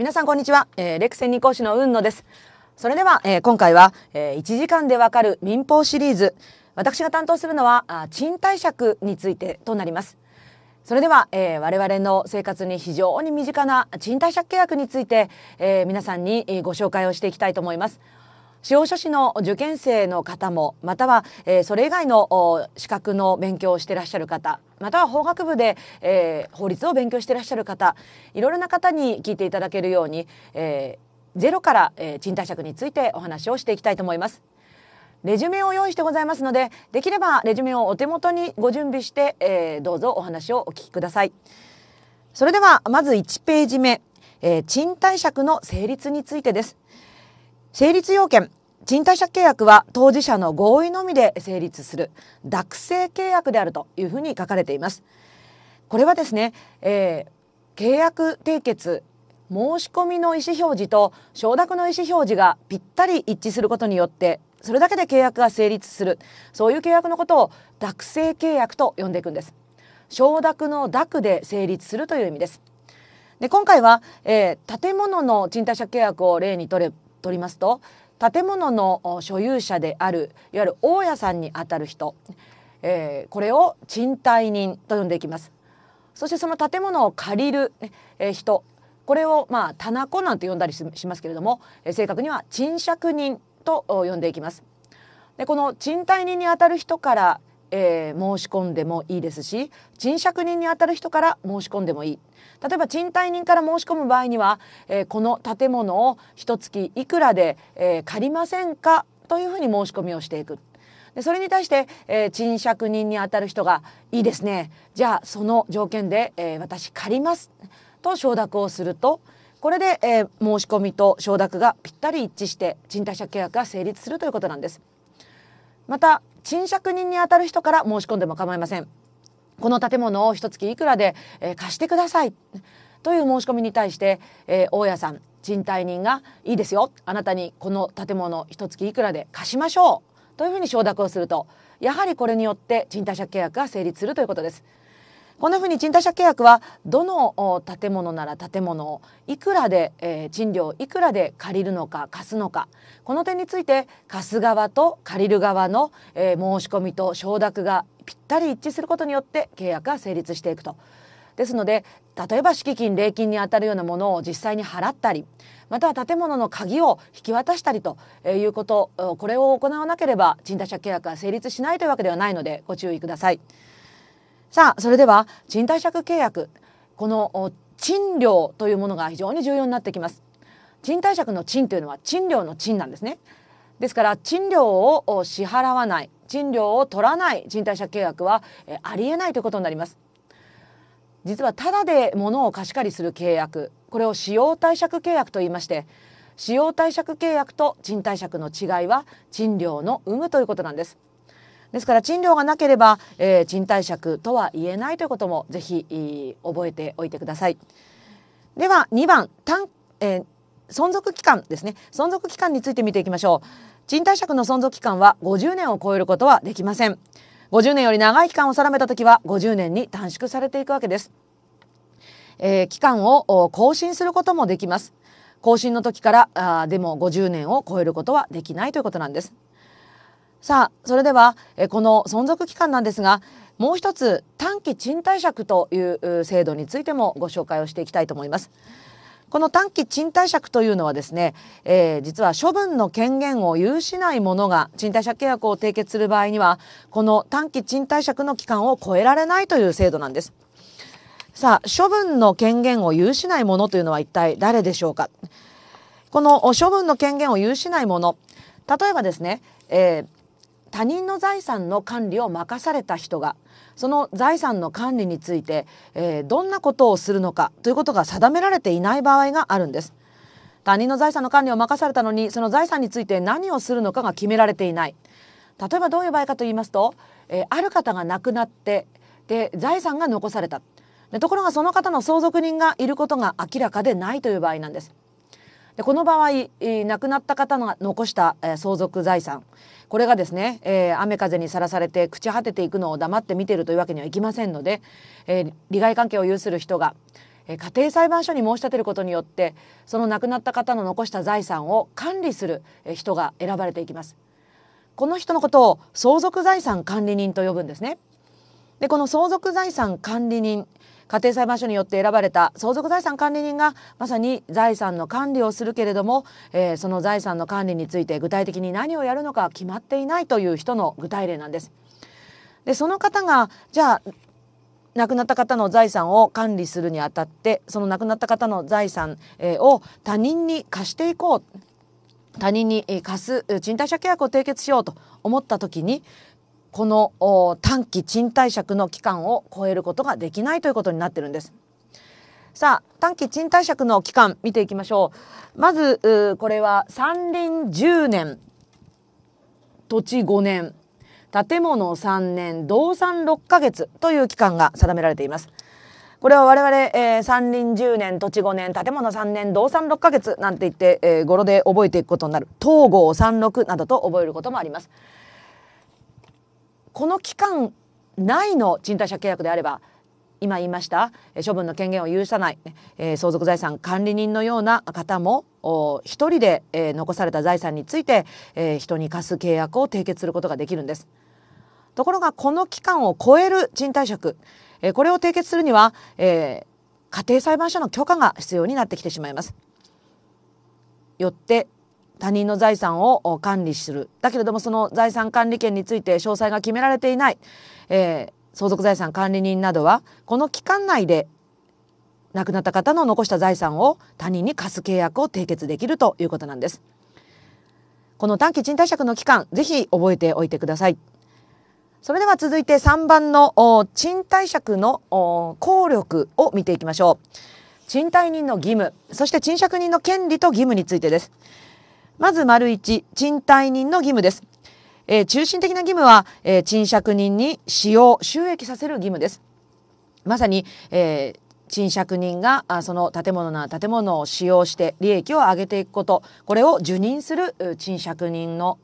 皆さんこんにちは、えー、レクセン二講師の運野ですそれでは、えー、今回は、えー、1時間でわかる民法シリーズ私が担当するのはあ賃貸借についてとなりますそれでは、えー、我々の生活に非常に身近な賃貸借契約について、えー、皆さんにご紹介をしていきたいと思います司法書士の受験生の方もまたは、えー、それ以外の資格の勉強をしていらっしゃる方または法学部で、えー、法律を勉強していらっしゃる方いろいろな方に聞いていただけるように、えー、ゼロから、えー、賃貸借についてお話をしていきたいと思います。レジュメを用意してございますのでできればレジュメをお手元にご準備して、えー、どうぞお話をお聞きください。それではまず1ページ目、えー、賃貸借の成立についてです。成立要件賃貸借契約は当事者の合意のみで成立する諾成契約であるというふうに書かれています。これはですね、えー、契約締結申し込みの意思表示と承諾の意思表示がぴったり一致することによってそれだけで契約が成立するそういう契約のことを諾成契約と呼んでいくんです承諾の諾で成立するという意味ですで今回は、えー、建物の賃貸借契約を例にとれとりますと建物の所有者であるいわゆる大家さんにあたる人、えー、これを賃貸人と呼んでいきますそしてその建物を借りる、え人これをまあ棚子なんて呼んだりしますけれども、え正確には賃借人と呼んでいきますでこの賃貸人にあたる人からえー、申し込んでもいいですし賃借人にあたる人から申し込んでもいい例えば賃貸人から申し込む場合には、えー、この建物を一月いくらで、えー、借りませんかというふうに申し込みをしていく。でそれに対して、えー、賃借人にあたる人が「いいですねじゃあその条件で、えー、私借ります」と承諾をするとこれで、えー、申し込みと承諾がぴったり一致して賃貸借契約が成立するということなんです。また賃借人にあたる人から申し込んでも構いません。この建物を一月いくらで、えー、貸してくださいという申し込みに対して、えー、大家さん賃貸人がいいですよあなたにこの建物一月いくらで貸しましょうというふうに承諾をするとやはりこれによって賃貸借契約が成立するということです。こんなふうに賃貸借契約はどの建物なら建物をいくらで、えー、賃料いくらで借りるのか貸すのかこの点について貸す側と借りる側の、えー、申し込みと承諾がぴったり一致することによって契約が成立していくと。ですので例えば敷金礼金にあたるようなものを実際に払ったりまたは建物の鍵を引き渡したりということこれを行わなければ賃貸借契約は成立しないというわけではないのでご注意ください。さあそれでは賃貸借契約この賃料というものが非常に重要になってきます賃貸借の賃というのは賃料の賃なんですねですから賃料を支払わない賃料を取らない賃貸借契約はありえないということになります実はただで物を貸し借りする契約これを使用貸借契約と言いまして使用貸借契約と賃貸借の違いは賃料の有無ということなんですですから賃料がなければ、えー、賃貸借とは言えないということもぜひ覚えておいてください。では2番単、えー、存続期間ですね存続期間について見ていきましょう。賃貸借の存続期間は50年を超えることはできません。50年より長い期間を定めた時は50年に短縮されていくわけです。えー、期間を更新することもできます。更新の時からあでも50年を超えることはできないということなんです。さあそれではこの存続期間なんですがもう一つ短期賃貸借という制度についてもご紹介をしていきたいと思います。この短期賃貸借というのはですね、えー、実は処分の権限を有しない者が賃貸借契約を締結する場合には、この短期賃貸借の期間を超えられないという制度なんです。さあ、処分の権限を有しない者というのは一体誰でしょうかこの処分の権限を有しない者、例えばですね、えー他人の財産の管理を任された人がその財産の管理について、えー、どんなことをするのかということが定められていない場合があるんです他人の財産の管理を任されたのにその財産について何をするのかが決められていない例えばどういう場合かと言いますと、えー、ある方が亡くなってで財産が残されたでところがその方の相続人がいることが明らかでないという場合なんですこの場合、亡くなった方が残した相続財産これがですね、えー、雨風にさらされて朽ち果てていくのを黙って見てるというわけにはいきませんので、えー、利害関係を有する人が、えー、家庭裁判所に申し立てることによってその亡くなった方の残した財産を管理する人が選ばれていきます。この人のことを相続財産管理人と呼ぶんですね。でこの相続財産管理人家庭裁判所によって選ばれた相続財産管理人がまさに財産の管理をするけれども、えー、その財産の管理について具体的に何をやるのか決まっていないという人の具体例なんです。でその方がじゃあ亡くなった方の財産を管理するにあたってその亡くなった方の財産を他人に貸していこう他人に貸す賃貸借契約を締結しようと思った時にこの短期賃貸借の期間を超えることができないということになってるんです。さあ短期賃貸借の期間見ていきましょう。まずこれは山林10年土地5年建物3年動産6ヶ月という期間が定められています。これは我々、えー、山林10年土地5年建物3年動産6ヶ月なんて言って、えー、語呂で覚えていくことになる統合36などと覚えることもあります。この期間内の賃貸借契約であれば今言いました処分の権限を許さない、えー、相続財産管理人のような方も一人で、えー、残された財産について、えー、人に貸す契約を締結することができるんです。ところがこの期間を超える賃貸借、えー、これを締結するには、えー、家庭裁判所の許可が必要になってきてしまいます。よって他人の財産を管理するだけれどもその財産管理権について詳細が決められていない、えー、相続財産管理人などはこの期間内で亡くなった方の残した財産を他人に貸す契約を締結できるということなんです。この短期賃貸借の期間ぜひ覚えておいてください。それでは続いて3番の賃貸借の効力を見ていきましょう。賃貸人の義務そして賃借人の権利と義務についてです。まず丸1、賃貸人の義務です。えー、中心的な義務は、えー、賃借人に使用、収益させる義務です。まさに、えー賃借人がその建物な建物を使用して利益を上げていくことこれを受任する賃借人の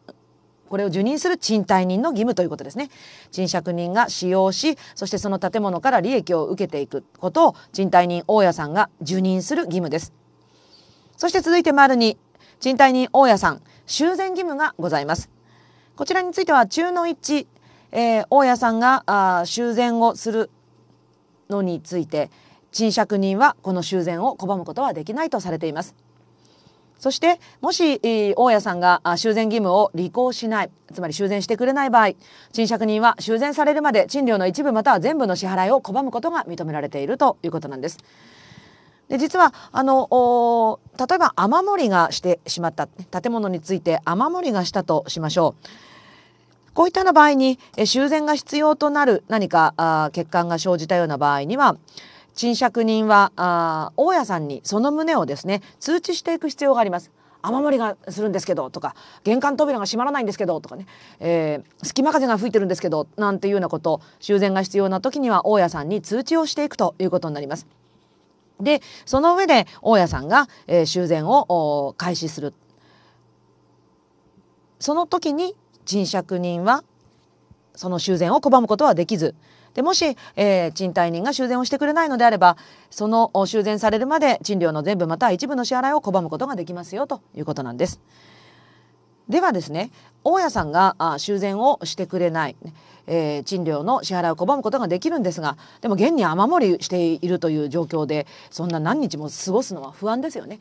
これを受任する賃貸人の義務ということですね賃借人が使用しそしてその建物から利益を受けていくことを賃貸人大家さんが受任する義務ですそして続いて丸に賃貸人大家さん修繕義務がございますこちらについては中の一致、えー、大家さんがあ修繕をするのについて賃借人はこの修繕を拒むことはできないとされていますそしてもし、大家さんが修繕義務を履行しないつまり修繕してくれない場合賃借人は修繕されるまで賃料の一部または全部の支払いを拒むことが認められているということなんです。で実はあの例えば雨漏りがしてしまった建物について雨漏りがしたとしましょう。こういったような場合に修繕が必要となる何かあ欠陥が生じたような場合には賃借人はあ大家さんにその旨をですね通知していく必要があります。雨漏りがするんですけどとか玄関扉が閉まらないんですけどとかね、えー、隙間風が吹いてるんですけどなんていうようなことを修繕が必要な時には大家さんに通知をしていくということになります。でその上で大家さんが、えー、修繕を開始するその時に賃借人はその修繕を拒むことはできずでもし、えー、賃貸人が修繕をしてくれないのであればその修繕されるまで賃料の全部または一部の支払いを拒むことができますよということなんです。ではですね大家さんが修繕をしてくれない、えー、賃料の支払いを拒むことができるんですがでも現に雨漏りしているという状況でそんな何日も過ごすのは不安ですよね。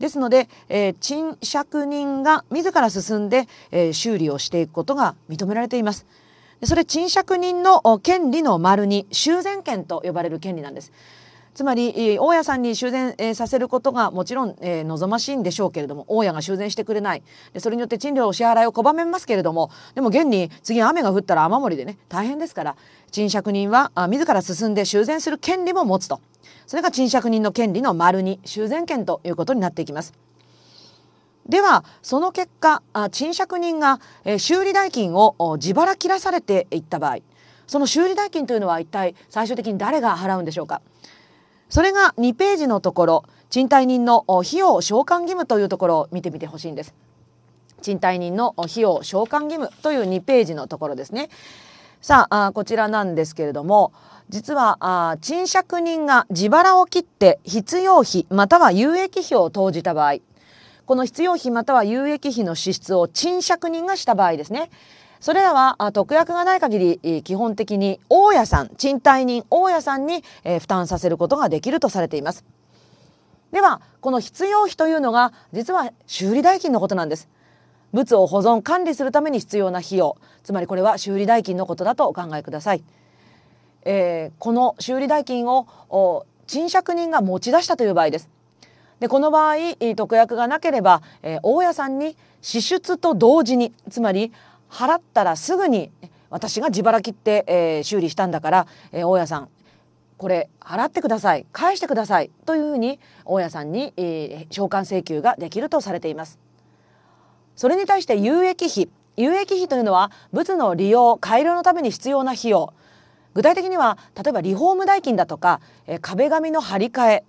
ですので、えー、賃借人が自ら進んで、えー、修理をしていくことが認められています。それ賃借人の権利の丸に修繕権と呼ばれる権利なんです。つまり大家さんに修繕させることがもちろん、えー、望ましいんでしょうけれども大家が修繕してくれないでそれによって賃料支払いを拒めますけれどもでも現に次雨が降ったら雨漏りでね大変ですから賃借人はあ自ら進んで修繕する権利も持つとそれが賃借人の権利の丸に修繕権ということになっていきます。ではその結果賃借人が修理代金を自腹切らされていった場合その修理代金というのは一体最終的に誰が払うんでしょうかそれが2ページのところ賃貸人の費用償還義務というところを見てみてほしいんです。賃貸人の費用償還義務という2ページのところですね。さああこちらなんですけれども実はあ賃借人が自腹を切って必要費または有益費を投じた場合この必要費または有益費の支出を賃借人がした場合ですねそれらは特約がない限り基本的に大家さん賃貸人大家さんに、え負担させることができるとされていますではこの必要費というのが実は修理代金のことなんです物を保存管理するために必要な費用つまりこれは修理代金のことだとお考えください、えー、この修理代金を賃借人が持ち出したという場合ですでこの場合特約がなければ、えー、大家さんに支出と同時につまり払ったらすぐに私が自腹切って、えー、修理したんだから、えー、大家さんこれ払ってください返してくださいというふうに大家さんに、えー、償還請求ができるとされています。それに対して有益費有益費というのは物の利用改良のために必要な費用具体的には例えばリフォーム代金だとか、えー、壁紙の張り替え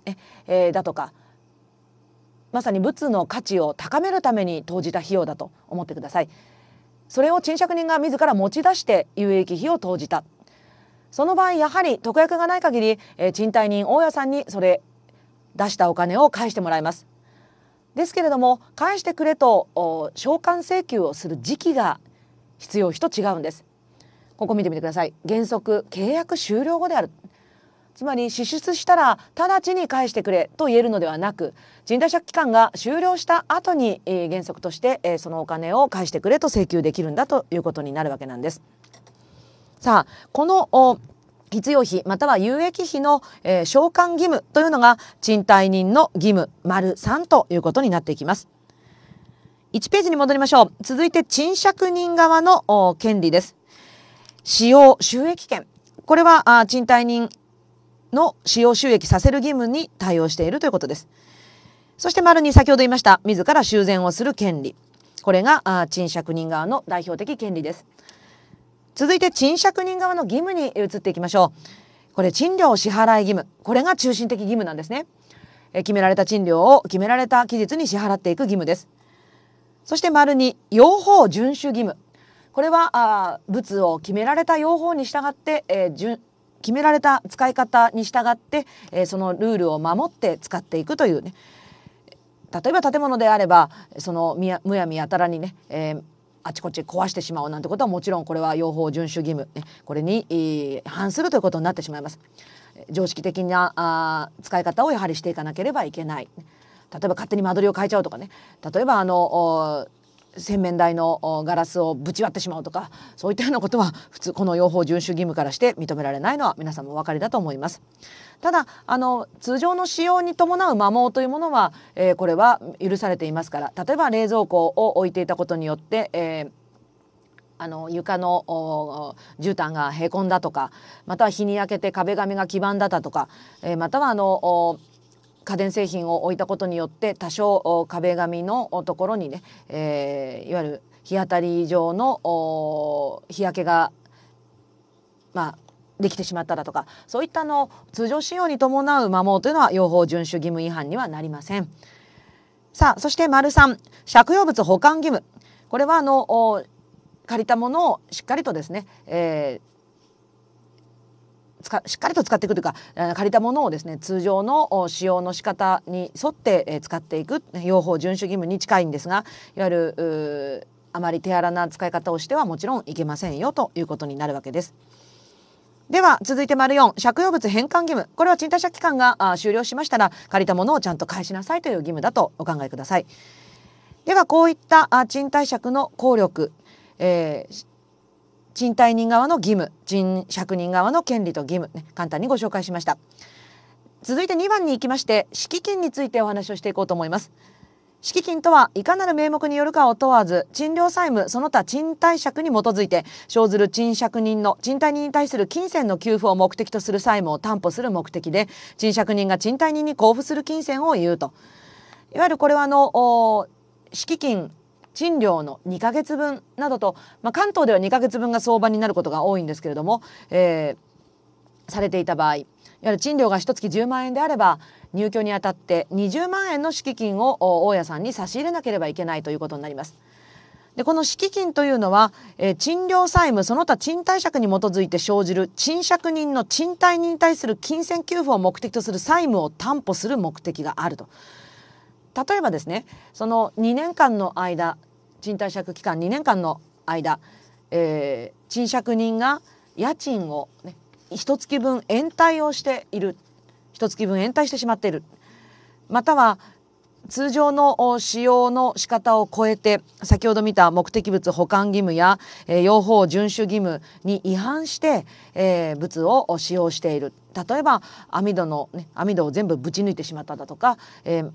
えー、だとかまさに物の価値を高めるために投じた費用だと思ってください。それを賃借人が自ら持ち出して有益費を投じたその場合やはり特約がない限り、えー、賃貸人大家さんにそれ出したお金を返してもらいますですけれども返してくれと召喚請求をする時期が必要費と違うんですここ見てみてください原則契約終了後であるつまり支出したら直ちに返してくれと言えるのではなく賃貸借期間が終了した後に、え原則として、えそのお金を返してくれと請求できるんだということになるわけなんです。さあこの必要費または有益費の、え償還義務というのが賃貸人の義務丸3ということになっていきます。1ページに戻りましょう。続いて賃借人側の権利です。使用収益権これはあ賃貸人の使用収益させる義務に対応しているということです。そして丸に先ほど言いました自ら修繕をする権利これが賃借人側の代表的権利です。続いて賃借人側の義務に移っていきましょう。これ賃料支払い義務これが中心的義務なんですね。決められた賃料を決められた期日に支払っていく義務です。そして丸に用法遵守義務これはあ物を決められた用法に従って、えー、決められた使い方に従って、えー、そのルールを守って使っていくというね例えば建物であればそのむやみやたらにね、えーあちこち壊してしまうなんてことはもちろんこれは用法遵守義務、ね、これに、えー、反するということになってしまいます常識的なあ使い方をやはりしていかなければいけない例えば勝手に間取りを変えちゃうとかね例えばあの洗面台のガラスをぶち割ってしまうとかそういったようなことは普通この用法遵守義務からして認められないのは皆さんもお分かりだと思います。ただあの通常の使用に伴う摩耗というものは、えー、これは許されていますから例えば冷蔵庫を置いていたことによって、えーあの床の絨毯がへこんだとかまたは日に焼けて壁紙が黄ばんだだとか、えー、またはあの家電製品を置いたことによって多少壁紙のところにね、えー、いわゆる日当たり上の日焼けが、まあ、できてしまっただとかそういったの通常使用に伴う摩耗というのは用法遵守義務違反にはなりません。さあそして丸3借用物保管義務これはあの借りたものをしっかりとですね、えーしっかりと使っていくというか借りたものをですね通常の使用の仕方に沿って使っていく用法遵守義務に近いんですがいわゆるあまり手荒な使い方をしてはもちろんいけませんよということになるわけです。では続いて丸4借用物返還義務これは賃貸借期間が終了しましたら借りたものをちゃんと返しなさいという義務だとお考えください。ではこういった賃貸借の効力、えー、賃貸人側の義務賃借人側の権利と義務、ね、簡単にご紹介しました続いて2番に行きまして敷金についてお話をしていこうと思います敷金とはいかなる名目によるかを問わず賃料債務その他賃貸借に基づいて生ずる賃借人の賃貸人に対する金銭の給付を目的とする債務を担保する目的で賃借人が賃貸人に交付する金銭を言うといわゆるこれはあの敷金賃料の2ヶ月分などと、まあ、関東では2ヶ月分が相場になることが多いんですけれども、えー、されていた場合いわゆる賃料が1月10万円であれば入居にあたって20万円の敷金を大家さんに差し入れなければいけないということになります。でこの敷金というのは、えー、賃料債務その他賃貸借に基づいて生じる賃借人の賃貸に対する金銭給付を目的とする債務を担保する目的があると。例えばですねその2年間の間賃貸借期間2年間の間、えー、賃借人が家賃をね一月分延滞をしている一月分延滞してしまっているまたは通常の使用の仕方を超えて先ほど見た目的物保管義務や、えー、用法遵守義務に違反して、えー、物を使用している例えば網戸の、ね、網戸を全部ぶち抜いてしまっただとか、えー、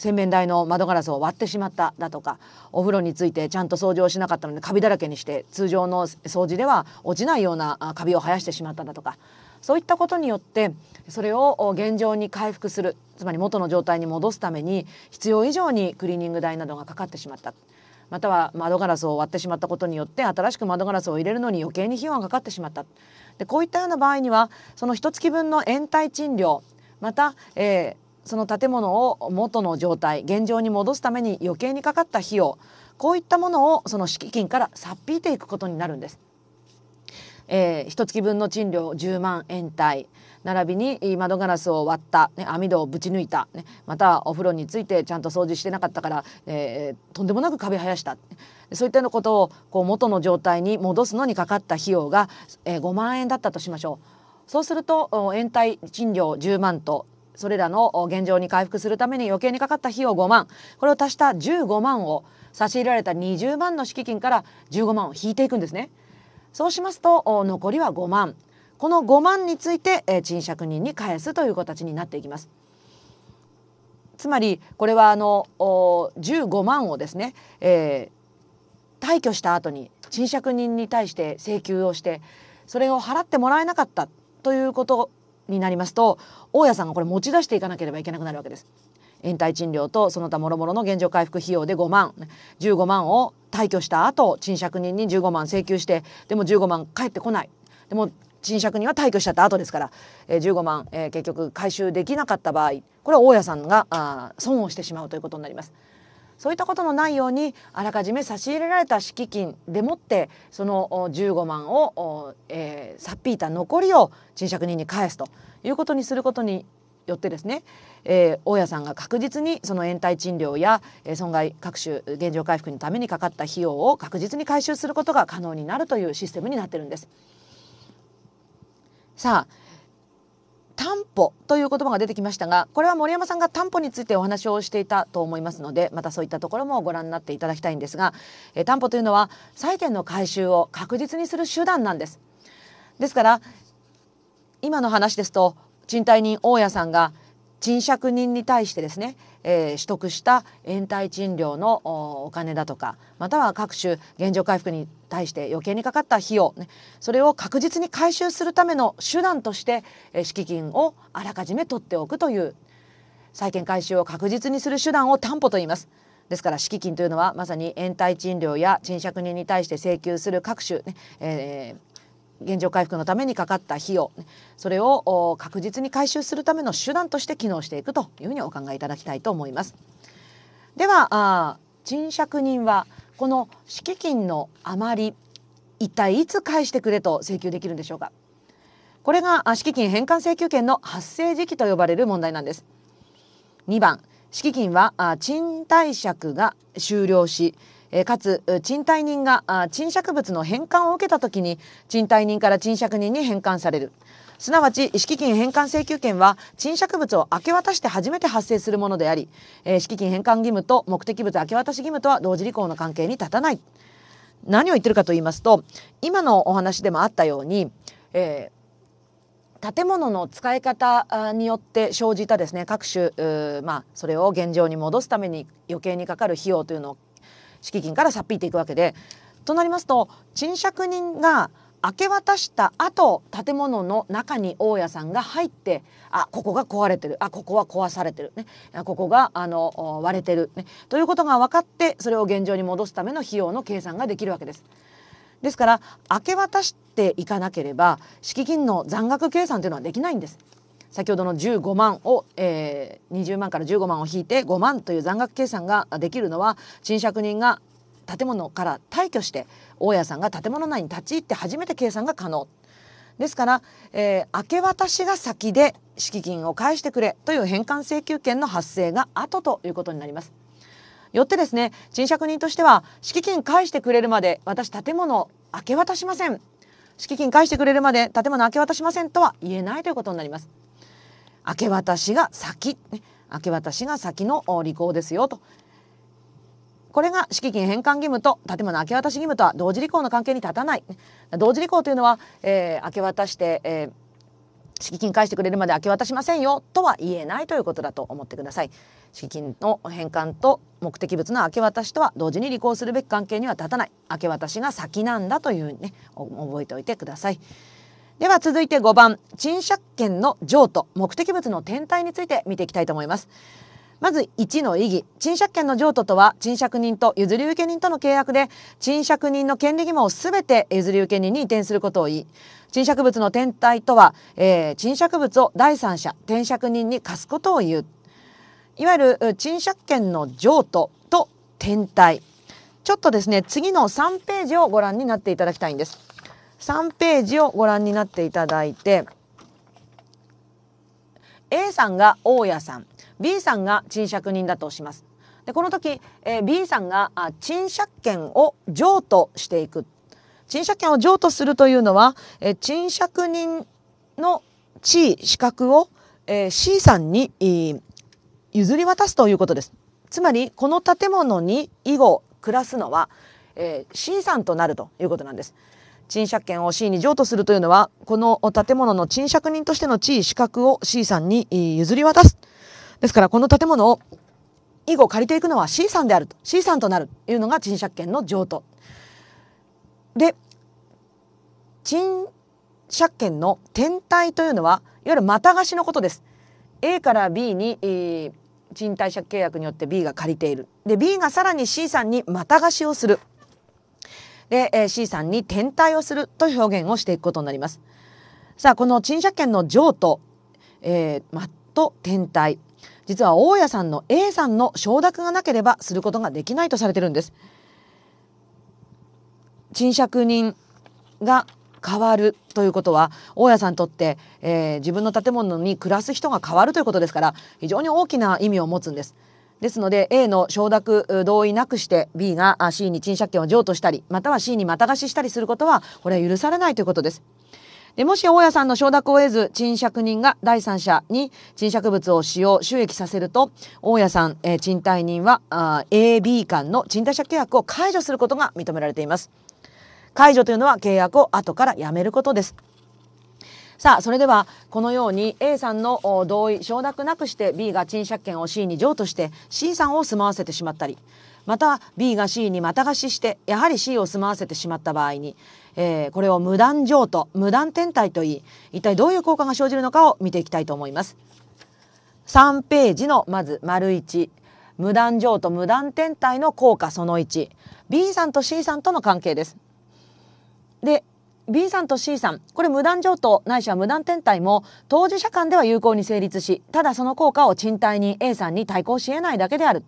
洗面台の窓ガラスを割ってしまっただとかお風呂についてちゃんと掃除をしなかったのでカビだらけにして通常の掃除では落ちないようなカビを生やしてしまっただとかそういったことによってそれを現状に回復するつまり元の状態に戻すために必要以上にクリーニング代などがかかってしまったまたは窓ガラスを割ってしまったことによって新しく窓ガラスを入れるのに余計に費用がかかってしまったでこういったような場合にはその1月分の延滞賃料また、えーその建物を元の状態現状に戻すために余計にかかった費用こういったものをその敷金からさっ引いていくことになるんです。えー、1月分の賃料10万円帯並びに窓ガラスを割った、ね、網戸をぶち抜いた、ね、またお風呂についてちゃんと掃除してなかったから、えー、とんでもなく壁生やしたそういったようなことをこう元の状態に戻すのにかかった費用が、えー、5万円だったとしましょう。そうすると延滞賃料10万とそれらの現状に回復するために余計にかかった費用5万これを足した15万を差し入れられた20万の敷金から15万を引いていくんですね。そうしますと残りは5万この5万について、え賃借人に返すという形になっていきます。つまりこれはあの15万をですね、えー、退去した後に賃借人に対して請求をしてそれを払ってもらえなかったということになりますと大家さんがこれ持ち出していかなければいけなくなるわけです。延滞賃料とその他諸々の現状回復費用で5万15万を退去した後賃借人に15万請求してでも15万返ってこないでも賃借人は退去しちゃった後ですから、え15万、えー、結局回収できなかった場合これは大家さんがあ損をしてしまうということになります。そういったことのないようにあらかじめ差し入れられた敷金でもってその15万を、えさっぴいた残りを賃借人に返すということにすることによってですね、えー、大家さんが確実にその延滞賃料や、えー、損害各種現状回復のためにかかった費用を確実に回収することが可能になるというシステムになってるんです。さあ担保という言葉が出てきましたがこれは森山さんが担保についてお話をしていたと思いますのでまたそういったところもご覧になっていただきたいんですが、え担保というのは債権の回収を確実にする手段なんです。ですから今の話ですと賃貸人大家さんが賃借人に対してですねえー、取得した延滞賃料のお金だとかまたは各種原状回復に対して余計にかかった費用、ね、それを確実に回収するための手段として、えー、敷金をあらかじめ取っておくという債権回収を確実にする手段を担保と言います。ですから敷金というのはまさに延滞賃料や賃借人に対して請求する各種ね、ねえー現状回復のためにかかった費用それを確実に回収するための手段として機能していくというふうにお考えいただきたいと思います。では賃借人はこの敷金の余り一体いつ返してくれと請求できるんでしょうかこれが敷金返還請求権の発生時期と呼ばれる問題なんです2番敷金は賃貸借が終了しえかつ賃貸人が賃借物の返還を受けた時に賃貸人から賃借人に返還されるすなわち敷金返還請求権は賃借物を明け渡して初めて発生するものであり、え敷金返還義務と目的物明け渡し義務とは同時履行の関係に立たない何を言ってるかと言いますと今のお話でもあったように、えー建物の使い方によって生じたですね各種、まあ、それを現状に戻すために余計にかかる費用というのを敷金からさっぴいていくわけでとなりますと賃借人が明け渡した後建物の中に大家さんが入ってあここが壊れてるあここは壊されてるねここがあの割れてるねということが分かってそれを現状に戻すための費用の計算ができるわけです。ですから明け渡していかなければ敷金の残額計算というのはできないんです。先ほどの15万を、えー、20万から15万を引いて5万という残額計算ができるのは賃借人が建物から退去して大家さんが建物内に立ち入って初めて計算が可能ですから、えー、明け渡しが先で敷金を返してくれという返還請求権の発生が後ということになります。よってですね賃借人としては敷金返してくれるまで私建物明け渡しません敷金返してくれるまで建物明け渡しませんとは言えないということになります。明け渡しが先、ね、明け渡しが先の履行ですよとこれが敷金返還義務と建物明け渡し義務とは同時履行の関係に立たない同時履行というのは、えー、明け渡して、えー、敷金返してくれるまで明け渡しませんよとは言えないということだと思ってください敷金の返還と目的物の明け渡しとは同時に履行するべき関係には立たない明け渡しが先なんだというね覚えておいてください。では続いて5番賃借権の譲渡目的物の天体について見ていきたいと思います。まず1の意義賃借権の譲渡とは賃借人と譲り受け人との契約で賃借人の権利義務をすべて譲り受け人に移転することを言い賃借物の転退とは、えー、賃借物を第三者転借人に貸すことを言ういわゆる賃借権の譲渡と転退ちょっとですね次の3ページをご覧になっていただきたいんです。3ページをご覧になっていただいて A さんが大家さん B さんが賃借人だとします。でこの時、えー、B さんがあ賃借権を譲渡していく賃借権を譲渡するというのは、えー、賃借人の地位資格を、えー、C さんに、えー、譲り渡すということですつまりこの建物に以後暮らすのは、えー、C さんとなるということなんです賃借権を C に譲渡するというのは、この建物の賃借人としての地位資格を C さんに譲り渡す。ですから、この建物を以後借りていくのは C さんであると。C さんとなるというのが賃借権の譲渡。で、賃借権の転貸というのは、いわゆるまた貸しのことです。A から B に、えー、賃貸借契約によって B が借りている。で、B がさらに C さんにまた貸しをする。で、えー、C さんに天体をすると表現をしていくことになります。さあこの賃借権の譲渡、えー、ット天体実は大家さんの A さんの承諾がなければすることができないとされてるんです。賃借人が変わるということは大家さんにとって、えー、自分の建物に暮らす人が変わるということですから非常に大きな意味を持つんです。ですので A の承諾同意なくして B が C に賃借権を譲渡したりまたは C にまた貸ししたりすることはこれは許されないということです。でもし大家さんの承諾を得ず賃借人が第三者に賃借物を使用収益させると大家さん、えー、賃貸人は AB 間の賃貸借契約を解除することが認められています。解除というのは契約を後からやめることです。さあそれではこのように A さんの同意承諾なくして B が賃借権を C に譲渡して C さんを住まわせてしまったりまた B が C にまた貸ししてやはり C を住まわせてしまった場合に、えー、これを無断譲渡無断転退といい一体どういう効果が生じるのかを見ていきたいと思います。3ページのまず丸1無断譲渡無断転退の効果その 1B さんと C さんとの関係です。で B さんと C さん、これ無断譲渡ないしは無断転退も当事者間では有効に成立し、ただその効果を賃貸に A さんに対抗し得ないだけである。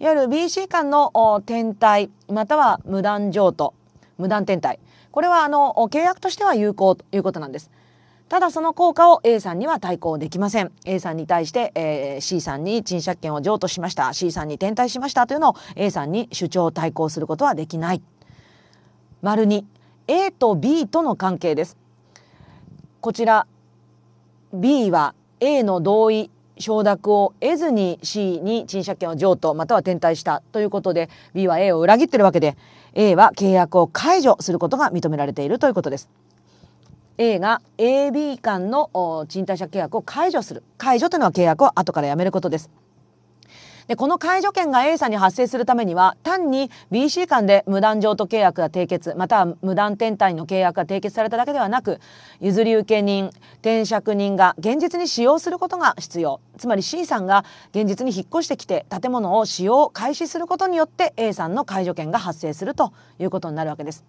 いわゆる BC 間の転退、または無断譲渡、無断転退。これはあの契約としては有効ということなんです。ただその効果を A さんには対抗できません。A さんに対して、えー、C さんに賃借権を譲渡しました。C さんに転退しましたというのを A さんに主張対抗することはできない。丸2 A と B との関係ですこちら B は A の同意承諾を得ずに C に賃借権を譲渡または転退したということで B は A を裏切ってるわけで A は契約を解除することが認められているということです。A が AB 間の賃貸借契約を解除する解除というのは契約を後からやめることです。でこの介助権が A さんに発生するためには単に BC 間で無断譲渡契約が締結または無断転退の契約が締結されただけではなく譲り受け人転借人が現実に使用することが必要つまり C さんが現実に引っ越してきて建物を使用開始することによって A さんの介助権が発生するということになるわけです。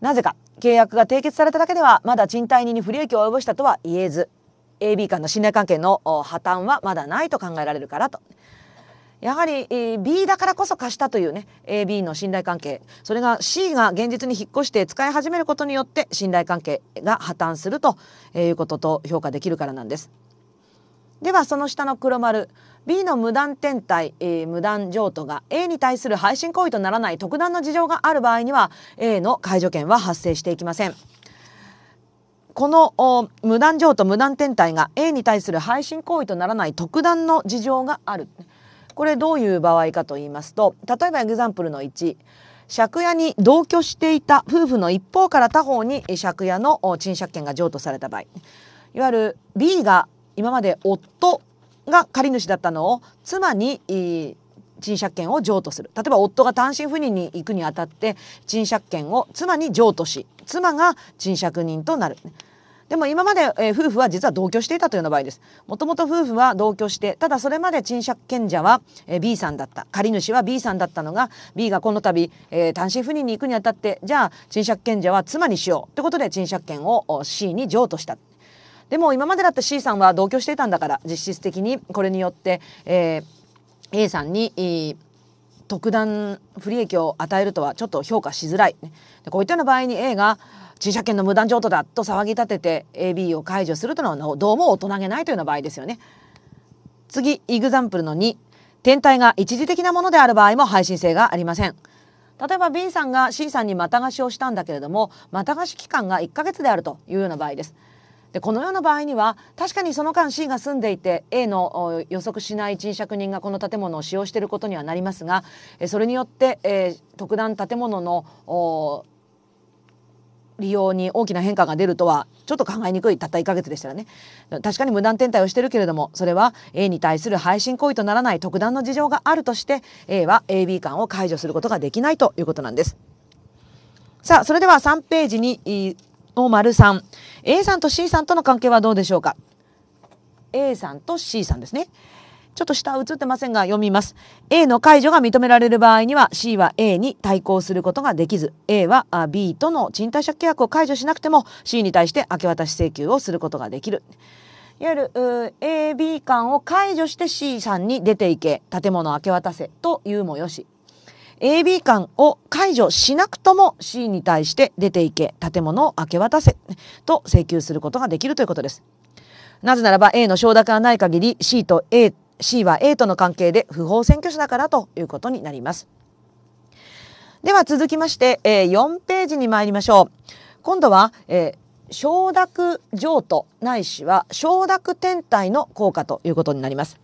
なぜか契約が締結されただけではまだ賃貸人に不利益を及ぼしたとは言えず AB 間の信頼関係の破綻はまだないと考えられるからとやはり、B だからこそ貸したというね AB の信頼関係それが C が現実に引っ越して使い始めることによって信頼関係が破綻するということと評価できるからなんです。ではその下の黒丸 B の無断転退、えー、無断譲渡が A に対する配信行為とならない特段の事情がある場合には A の解除権は発生していきません。この無断譲渡無断転退が A に対する配信行為とならない特段の事情がある。これどういう場合かと言いますと例えばエグザンプルの1借家に同居していた夫婦の一方から他方に借家の賃借権が譲渡された場合いわゆる B が今まで夫が借主だったのを妻に賃借権を譲渡する例えば夫が単身赴任に行くにあたって賃借権を妻に譲渡し妻が賃借人となるでも今まで、えー、夫婦は実は同居していたというような場合です。もともと夫婦は同居して、ただそれまで賃借権者は、えー、B さんだった。借り主は B さんだったのが、B がこの度、えー、単身赴任に行くにあたって、じゃあ賃借権者は妻にしよう。ということで賃借権を C に譲渡した。でも今までだった C さんは同居していたんだから、実質的にこれによって、えー、A さんに、えー、特段不利益を与えるとはちょっと評価しづらい。こういったような場合に A が駐車券の無断譲渡だと騒ぎ立てて AB を解除するというのはどうも大人げないというような場合ですよね。次イグザンプルの2天体が一時的なものである場合も配信性がありません。例えば B さんが C さんにまたがしをしたんだけれどもまた貸し期間が1ヶ月であるというような場合です。でこのような場合には確かにその間 C が住んでいて A の予測しない賃借人がこの建物を使用していることにはなりますがそれによって、えー、特段建物の利用に大きな変化が出るとはちょっと考えにくいたった1ヶ月でしたらね確かに無断転退をしてるけれどもそれは A に対する配信行為とならない特段の事情があるとして A は AB 間を解除することができないということなんです。さあそれでは3ページにの丸3 A さんと C さんとの関係はどうでしょうか A さんと C さんですねちょっと下映ってませんが読みます。A の解除が認められる場合には C は A に対抗することができず A は B との賃貸借契約を解除しなくても C に対して明け渡し請求をすることができる。いわゆる AB 間を解除して C さんに出ていけ建物明け渡せというもよし AB 間を解除しなくとも C に対して出ていけ建物を明け渡せと請求することができるということです。なぜならば A の承諾がない限り C と A C は A との関係で不法占拠者だからということになります。では続きまして、えー、4ページに参りましょう。今度は、えー、承諾譲渡ないしは承諾天体の効果ということになります。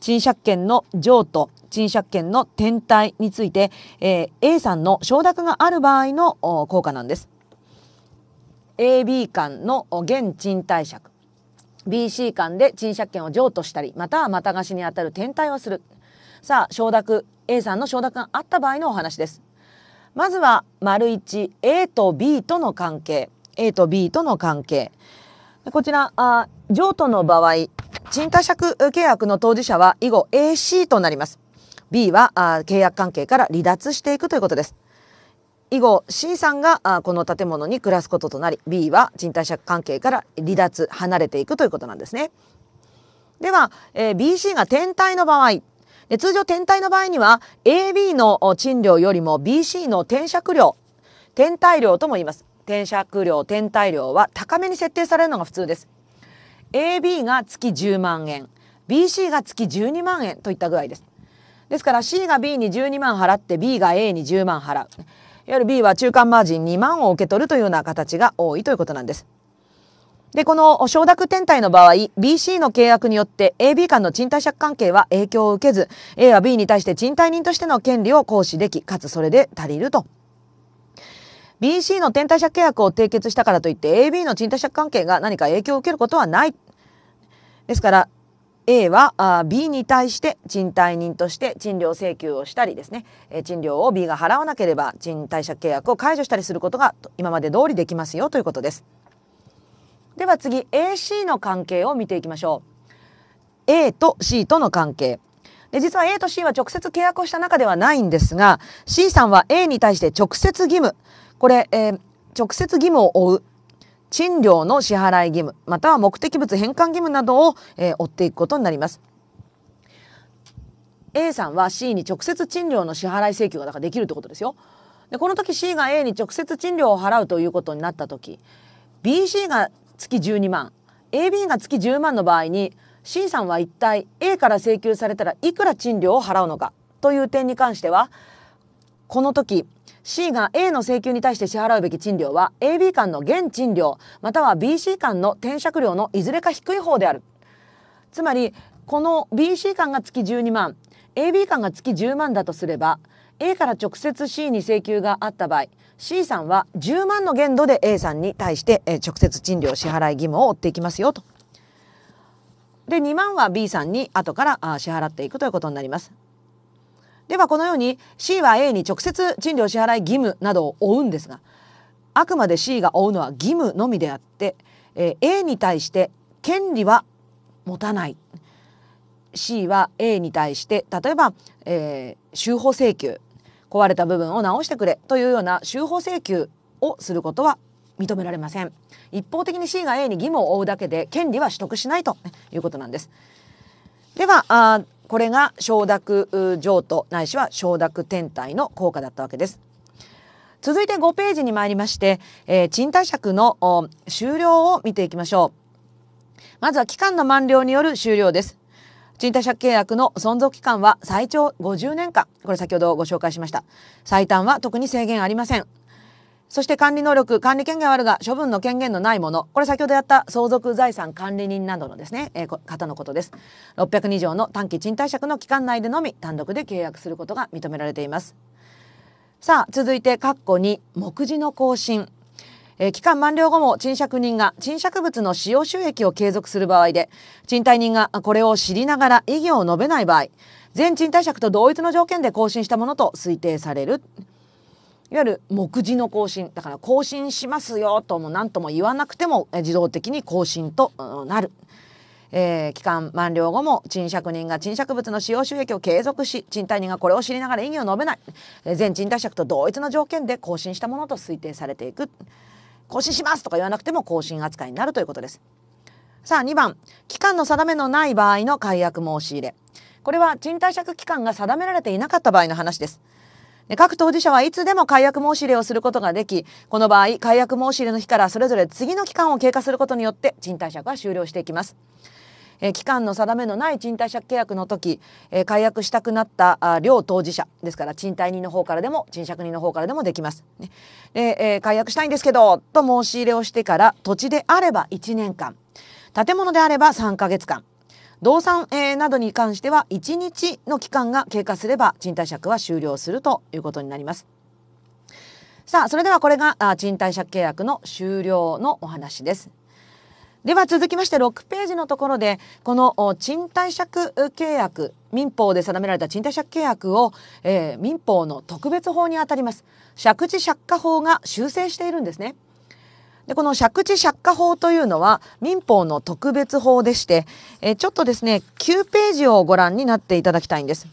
賃借権の譲渡、賃借権の天体について、えー、A さんの承諾がある場合の効果なんです。AB 間の現賃貸借 BC 間で賃借権を譲渡したりまたはまた貸しにあたる転退をするさあ承諾 A さんの承諾があった場合のお話ですまずは丸 1A と B との関係 A と B との関係こちらあ譲渡の場合賃貸借契約の当事者は以後 AC となります B はあ契約関係から離脱していくということです以後 C さんがあこの建物に暮らすこととなり B は賃貸借関係から離脱離れていくということなんですね。では、え BC が天体の場合で通常天体の場合には AB の賃料よりも BC の転借料転体料とも言います転借料転体料は高めに設定されるのが普通です AB が月10万円 BC が月12万円といった具合ですですから C が B に12万払って B が A に10万払ういわゆる B は中間マージン2万を受け取るというような形が多いということなんです。で、この承諾天体の場合、BC の契約によって AB 間の賃貸借関係は影響を受けず、A は B に対して賃貸人としての権利を行使でき、かつそれで足りると。BC の天体借契約を締結したからといって AB の賃貸借関係が何か影響を受けることはない。ですから A はあ B に対して賃貸人として賃料請求をしたりですね、え賃料を B が払わなければ賃貸借契約を解除したりすることが今まで通りできますよということです。では次 AC の関係を見ていきましょう。A と C との関係。で実は A と C は直接契約をした中ではないんですが C さんは A に対して直接義務これ、えー、直接義務を負う賃料の支払い義務、または目的物返還義務などを、えー、追っていくことになります。A さんは C に直接賃料の支払い請求がだからできるってことですよ。でこの時 C が A に直接賃料を払うということになった時 BC が月12万 AB が月10万の場合に C さんは一体 A から請求されたらいくら賃料を払うのかという点に関してはこの時 C が A の請求に対して支払うべき賃料は AB 間の現賃料または BC 間の転借料のいずれか低い方であるつまりこの BC 間が月12万 AB 間が月10万だとすれば A から直接 C に請求があった場合 C さんは10万の限度で A さんに対して直接賃料支払い義務を負っていきますよと。で2万は B さんに後から支払っていくということになります。ではこのように C は A に直接賃料支払い義務などを負うんですがあくまで C が負うのは義務のみであって、え A に対して権利は持たない C は A に対して例えば、えー、修法請求壊れた部分を直してくれというような修法請求をすることは認められません一方的に C が A に義務を負うだけで権利は取得しないということなんですではあこれが承諾譲渡ないしは承諾転退の効果だったわけです。続いて5ページに参りまして、えー、賃貸借の終了を見ていきましょう。まずは期間の満了による終了です。賃貸借契約の存続期間は最長50年間。これ先ほどご紹介しました。最短は特に制限ありません。そして管理能力、管理権限はあるが、処分の権限のないもの。これ先ほどやった相続財産管理人などのですね、えー、方のことです。602条の短期賃貸借の期間内でのみ単独で契約することが認められています。さあ、続いて、括弧2、目次の更新。えー、期間満了後も賃借人が賃借物の使用収益を継続する場合で、賃貸人がこれを知りながら異議を述べない場合、全賃貸借と同一の条件で更新したものと推定される。いわゆる目次の更新だから更新しますよとも何とも言わなくても自動的に更新となる。えー、期間満了後も賃借人が賃借物の使用収益を継続し賃貸人がこれを知りながら異議を述べない、え全賃貸借と同一の条件で更新したものと推定されていく更新しますとか言わなくても更新扱いになるということですさあ2番期間の定めのない場合の解約申し入れこれは賃貸借期間が定められていなかった場合の話です各当事者はいつでも解約申し入れをすることができ、この場合、解約申し入れの日からそれぞれ次の期間を経過することによって賃貸借は終了していきます。え期間の定めのない賃貸借契約の時、え解約したくなったあ両当事者ですから賃貸人の方からでも賃借人の方からでもできます。ねでえ解約したいんですけどと申し入れをしてから土地であれば1年間建物であれば3ヶ月間動産、えー、などに関しては1日の期間が経過すれば賃貸借は終了するということになります。さあそれではこれがあ賃貸借契約の終了のお話です。では続きまして6ページのところでこの賃貸借契約民法で定められた賃貸借契約を、えー、民法の特別法にあたります借地借家法が修正しているんですね。でこの借地借家法というのは民法の特別法でして、えちょっとですね9ページをご覧になっていただきたいんです。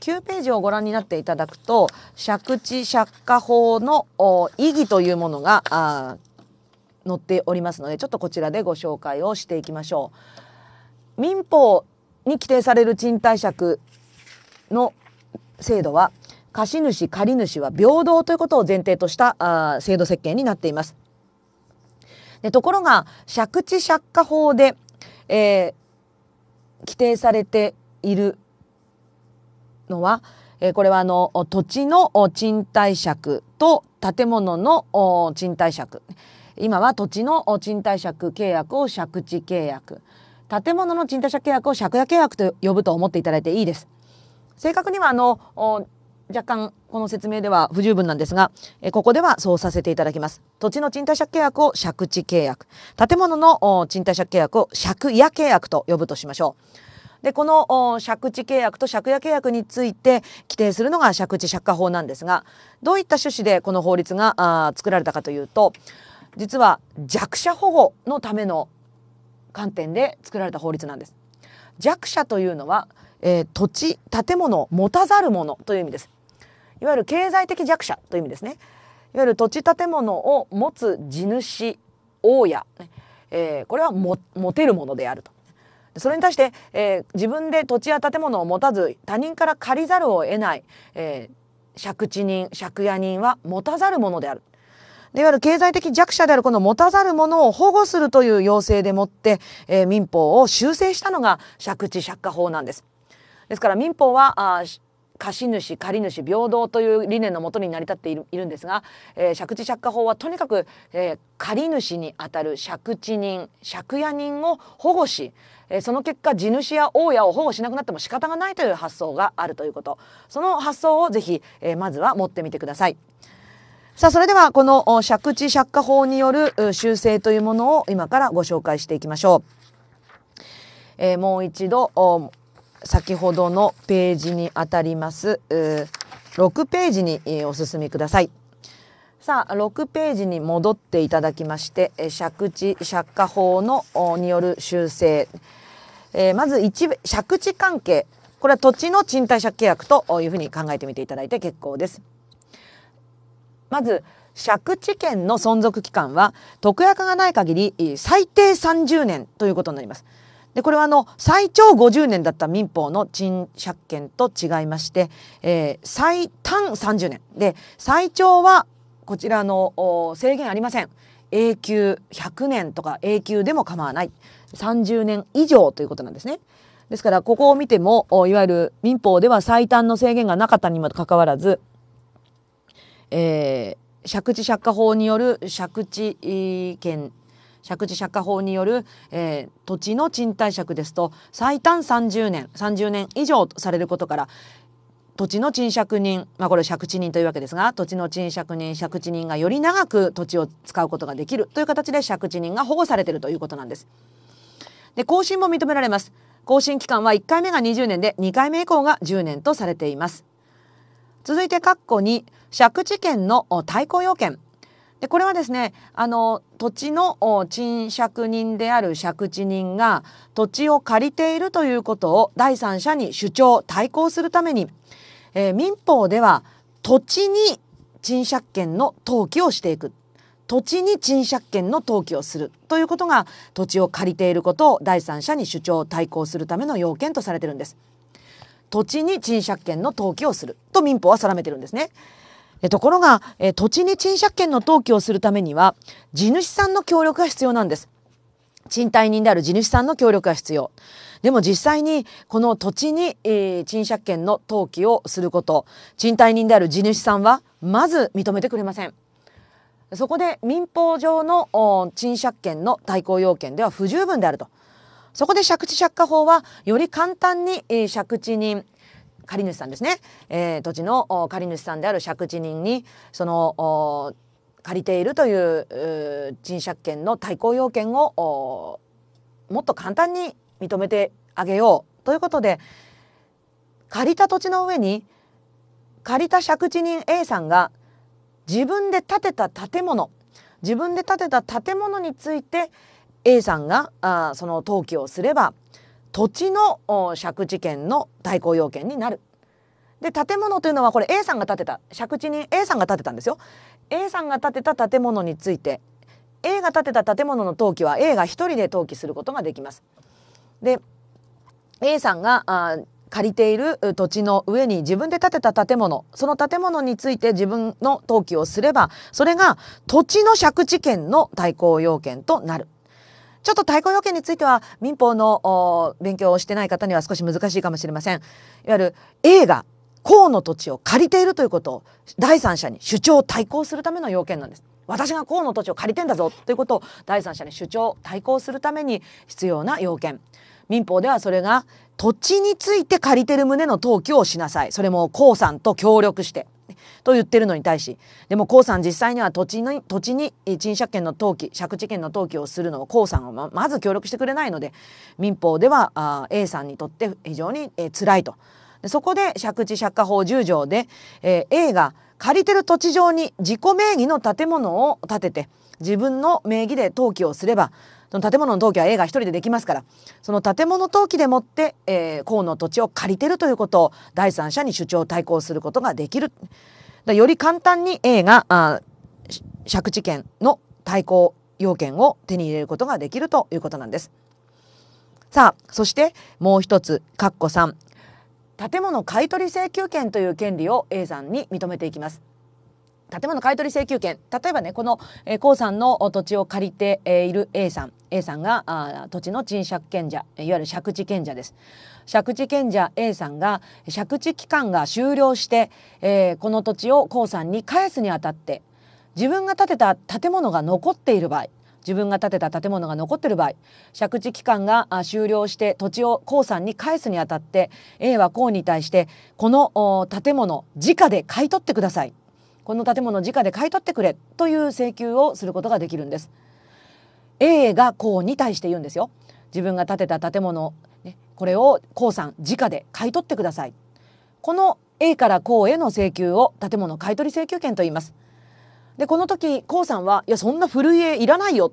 9ページをご覧になっていただくと借地借家法の意義というものが載っておりますのでちょっとこちらでご紹介をしていきましょう。民法に規定される賃貸借の制度は貸主借主は平等ということを前提としたあ制度設計になっています。でところが借地借家法で、えー、規定されているのは、えー、これはあの土地の賃貸借と建物の賃貸借今は土地の賃貸借契約を借地契約建物の賃貸借契約を借家契約と呼ぶと思っていただいていいです。正確にはあの若干この説明では不十分なんですが、えここではそうさせていただきます。土地の賃貸借契約を借地契約、建物の賃貸借契約を借家契約と呼ぶとしましょう。で、この借地契約と借家契約について規定するのが借地借家法なんですが、どういった趣旨でこの法律が作られたかというと、実は弱者保護のための観点で作られた法律なんです。弱者というのは、えー、土地、建物を持たざる者という意味です。いわゆる経済的弱者という意味ですねいわゆる土地建物を持つ地主大家、えー、これはも持てるものであると。それに対して、えー、自分で土地や建物を持たず他人から借りざるを得ない、えー、借地人借家人は持たざるものであるで。いわゆる経済的弱者であるこの持たざる者を保護するという要請でもって、えー、民法を修正したのが借地借家法なんです。ですから民法はあ貸主借主平等という理念のもとに成り立っているんですが、えー、借地借家法はとにかく、えー、借主にあたる借地人借家人を保護し、えー、その結果地主や大家を保護しなくなっても仕方がないという発想があるということその発想をぜひ、えー、まずは持ってみてください。さあそれではこの借地借家法による修正というものを今からご紹介していきましょう。えー、もう一度先ほどのページにあたります6ページにお進みください。さあ6ページに戻っていただきまして借地借家法のによる修正、えー、まず1借地関係これは土地の賃貸借契約というふうに考えてみていただいて結構です。まず借地権の存続期間は特約がない限り最低30年ということになります。でこれはあの最長50年だった民法の賃借権と違いまして、えー、最短30年で最長はこちらの制限ありません永久100年とか永久でも構わない30年以上ということなんですね。ですからここを見てもいわゆる民法では最短の制限がなかったにもかかわらず、えー、借地借家法による借地権借地借家法による、えー、土地の賃貸借ですと最短30年30年以上とされることから土地の賃借人、まあ、これ借地人というわけですが土地の賃借人借地人がより長く土地を使うことができるという形で借地人が保護されているということなんです。で更新も認められます。更新期間は1回目が20年で2回目以降が10年とされています。続いて括弧2借地権の対抗要件でこれはですねあの土地の賃借人である借地人が土地を借りているということを第三者に主張対抗するために、えー、民法では土地に賃借権の登記をしていく土地に賃借権の登記をするということが土地を借りていることを第三者に主張対抗するための要件とされてるんです。土地に賃借権の登記をすると民法は定めてるんですね。ところが、え土地に賃借権の登記をするためには地主さんの協力が必要なんです。賃貸人である地主さんの協力が必要。でも実際にこの土地に、えー、賃借権の登記をすること賃貸人である地主さんはまず認めてくれません。そこで民法上の賃借権の対抗要件では不十分であると。そこで借地借家法はより簡単に、え借地人借主さんですね、えー、土地の借主さんである借地人にその借りているという賃借権の対抗要件をもっと簡単に認めてあげようということで借りた土地の上に借りた借地人 A さんが自分で建てた建物自分で建てた建物について A さんがあその登記をすれば土地の借地権の対抗要件になる。で建物というのはこれ A さんが建てた借地人 A さんが建てたんですよ。A さんが建てた建物について A が建てた建物の登記は A が1人で登記することができます。で A さんがあ借りている土地の上に自分で建てた建物その建物について自分の登記をすればそれが土地の借地権の対抗要件となる。ちょっと対抗要件については民法の勉強をしてない方には少し難しいかもしれません。いわゆる A が公の土地を借りているということを第三者に主張対抗するための要件なんです。私が公の土地を借りてんだぞということを第三者に主張対抗するために必要な要件。民法ではそれが土地について借りてる旨の登記をしなさい。それも公さんと協力して。と言ってるのに対しでも江さん実際には土地に土地に賃借権の登記借地権の登記をするのを江さんはまず協力してくれないので民法ではあ A さんにとって非常に、えー、辛いと。そこで借地借家法10条で、えー、A が借りてる土地上に自己名義の建物を建てて自分の名義で登記をすればその建物の登記は映画一人でできますからその建物登記でもって、えー、公の土地を借りてるということを第三者に主張対抗することができる。だより簡単に A があ借地権の対抗要件を手に入れることができるということなんです。さあそしてもう一つ括弧3建物買取請求権という権利を A さんに認めていきます。建物買取請求権例えばねこの k o、えー、さんの土地を借りて、えー、いる A さん A さんがあ土地の賃借権者いわゆる借地権者です借地権者 A さんが借地期間が終了して、えー、この土地を k o さんに返すにあたって自分が建てた建物が残っている場合自分が建てた建物が残っている場合借地期間が終了して土地を k さんに返すにあたって A は k に対してこの建物直で買い取ってくださいこの建物自家で買い取ってくれという請求をすることができるんです A がこうに対して言うんですよ自分が建てた建物、ね、これをこうさん直で買い取ってくださいこの A から公への請求を建物買取請求権と言いますでこの時こうさんはいやそんな古い絵いらないよ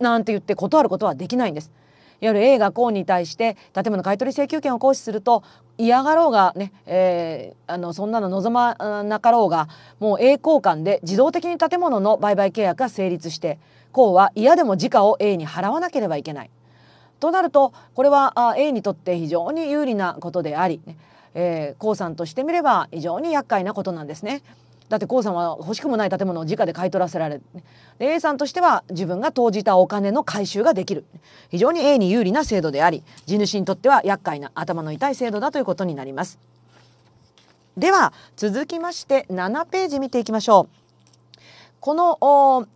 なんて言って断ることはできないんですいわゆる A がこうに対して建物買取請求権を行使すると嫌がろうがね、えー、あのそんなの望まなかろうがもう A 交換で自動的に建物の売買契約が成立して公は嫌でも時価を A に払わなければいけない。となるとこれは A にとって非常に有利なことであり、ねえー、公さんとしてみれば非常に厄介なことなんですね。だって k さんは欲しくもない建物を直で買い取らせられるで A さんとしては自分が投じたお金の回収ができる非常に A に有利な制度であり地主にとっては厄介な頭の痛い制度だということになりますでは続きまして7ページ見ていきましょうこの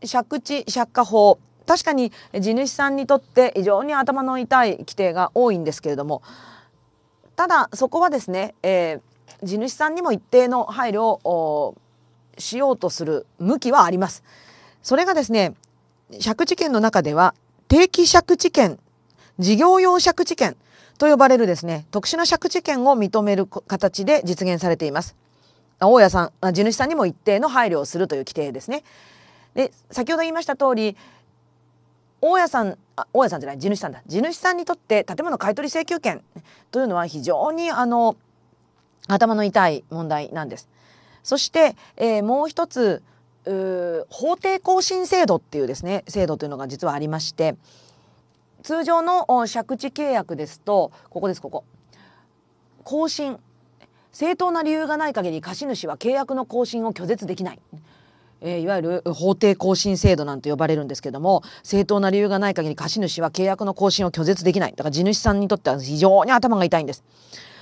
借地借家法確かに地主さんにとって非常に頭の痛い規定が多いんですけれどもただそこはですね、えー地主さんにも一定の配慮をしようとする向きはあります。それがですね、借地権の中では定期借地権、事業用借地権と呼ばれるですね、特殊な借地権を認める形で実現されています。大家さん、地主さんにも一定の配慮をするという規定ですね。で、先ほど言いました通り、大家さんあ大家さんじゃない地主さんだ地主さんにとって建物買取請求権というのは非常にあの頭の痛い問題なんです。そして、えー、もう一つう法定更新制度っていうですね制度というのが実はありまして通常の借地契約ですとここですここ更新正当な理由がない限り貸主は契約の更新を拒絶できない。えー、いわゆる法定更新制度なんて呼ばれるんですけども正当な理由がない限り貸主は契約の更新を拒絶できないだから地主さんにとっては非常に頭が痛いんです。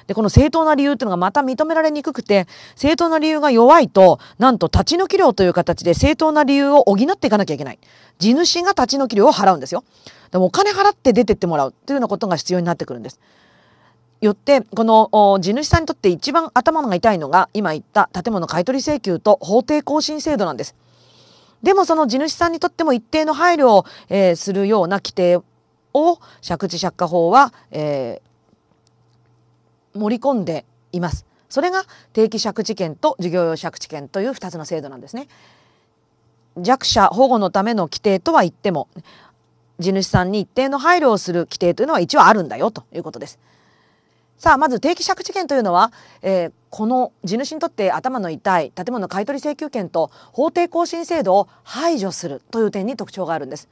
で、この正当な理由っていうのがまた認められにくくて、正当な理由が弱いと、なんと立ち退き料という形で正当な理由を補っていかなきゃいけない。地主が立ち退き料を払うんですよ。でもお金払って出てってもらうというようなことが必要になってくるんです。よってこの地主さんにとって一番頭が痛いのが今言った建物買取請求と法定更新制度なんです。でもその地主さんにとっても一定の配慮を、えー、するような規定を借地借家法は、えー、盛り込んでいます。それが定期借地権と事業用借地権という2つの制度なんですね。弱者保護のための規定とは言っても地主さんに一定の配慮をする規定というのは一応あるんだよということです。さあまず定期借地権というのは、えー、この地主にとって頭の痛い建物買取請求権と法定更新制度を排除するという点に特徴があるんです。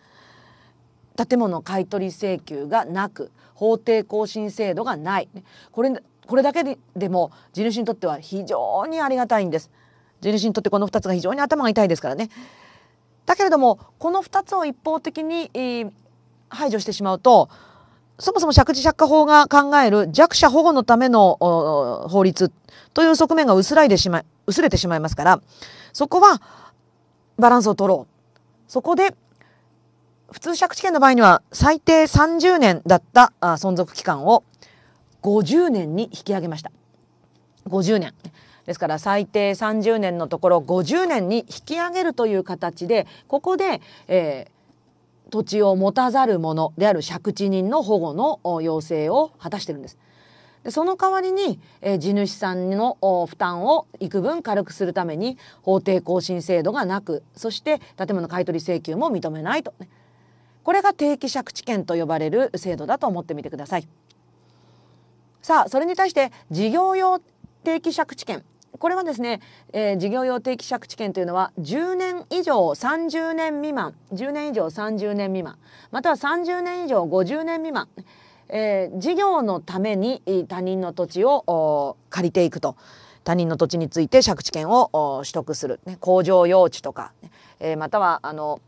建物買取請求がなく法定更新制度がないこれこれだけでも地主にとっては非常にありがたいんです地主にとってこの2つが非常に頭が痛いですからねだけれどもこの2つを一方的に、えー、排除してしまうとそもそも借地借家法が考える弱者保護のための法律という側面が薄らいでしま薄れてしまいますからそこはバランスを取ろうそこで普通借地権の場合には最低30年だった存続期間を50年に引き上げました50年ですから最低30年のところ50年に引き上げるという形でここで、えー、土地を持たざる者である借地人の保護の要請を果たしているんです。でその代わりに、えー、地主さんの負担を幾分軽くするために法定更新制度がなくそして建物買取請求も認めないと、これが定期借地権と呼ばれる制度だと思ってみてください。さあそれに対して事業用定期借地権これはですね、えー、事業用定期借地権というのは10年以上30年未満10年以上30年未満または30年以上50年未満、えー、事業のために他人の土地を借りていくと他人の土地について借地権を取得する、ね、工場用地とか、えー、またはあの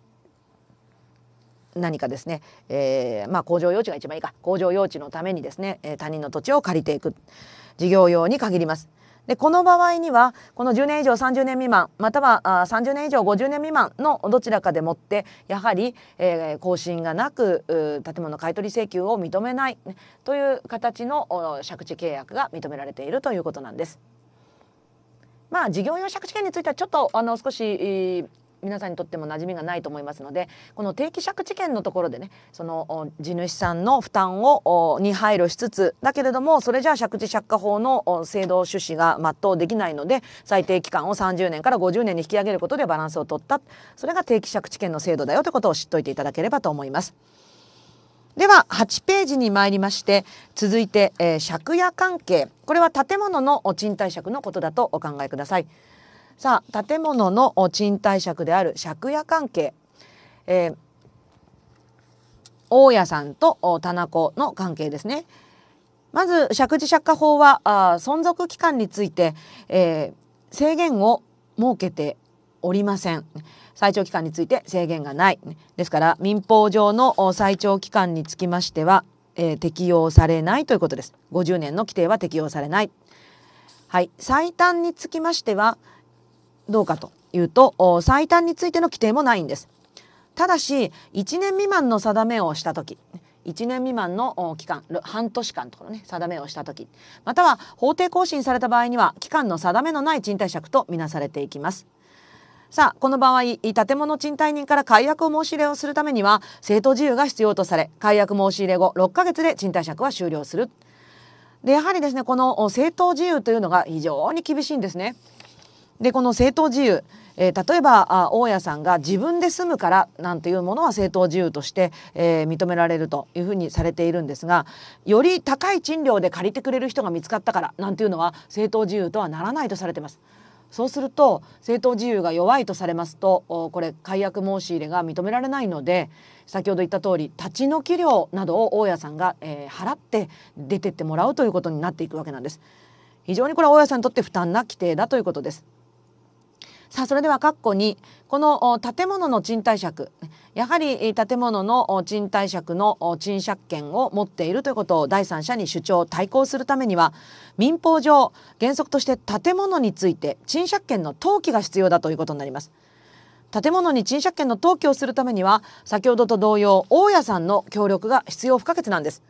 何かですね、えー、まあ工場用地が一番いいか工場用地のためにですね、えー、他人の土地を借りていく事業用に限ります。でこの場合にはこの10年以上30年未満またはあ30年以上50年未満のどちらかでもってやはり、えー、更新がなく建物買取請求を認めないという形の借地契約が認められているということなんです。まあ、事業用借地権についてはちょっとあの少し皆さんにとっても馴染みがないと思いますのでこの定期借地権のところでねその地主さんの負担をに配慮しつつだけれどもそれじゃあ借地借家法の制度趣旨が全うできないので最低期間を30年から50年に引き上げることでバランスを取ったそれが定期借地権の制度だよということを知っておいていただければと思います。では8ページに参りまして続いて、えー、借家関係これは建物の賃貸借のことだとお考えください。さあ建物の賃貸借である借家関係、えー、大家さんと棚子の関係ですね。まず借地借家法はあ存続期間について、えー、制限を設けておりません。最長期間について制限がない。ですから民法上の最長期間につきましては、えー、適用されないということです。50年の規定は適用されない。はい、最短につきましてはどうかというと最短についての規定もないんです。ただし1年未満の定めをした時1年未満の期間半年間とかの、ね、定めをした時または法定更新された場合には期間の定めのない賃貸借とみなされていきます。さあこの場合建物賃貸人から解約申し入れをするためには正当自由が必要とされ解約申し入れ後6ヶ月で賃貸借は終了する。でやはりですねこの正当自由というのが非常に厳しいんですね。でこの政党自由えー、例えばあ大家さんが自分で住むからなんていうものは政党自由として、えー、認められるというふうにされているんですがより高い賃料で借りてくれる人が見つかったからなんていうのは政党自由とはならないとされてます。そうすると政党自由が弱いとされますとこれ解約申し入れが認められないので先ほど言った通り立ち退き料などを大家さんが、えー、払って出てってもらうということになっていくわけなんです。非常にこれは大家さんにとって負担な規定だということです。さあそれでは括弧2この建物の賃貸借やはり建物の賃貸借の賃借権を持っているということを第三者に主張対抗するためには民法上原則として建物について賃借権の登記が必要だということになります。建物に賃借権の登記をするためには先ほどと同様大家さんの協力が必要不可欠なんです。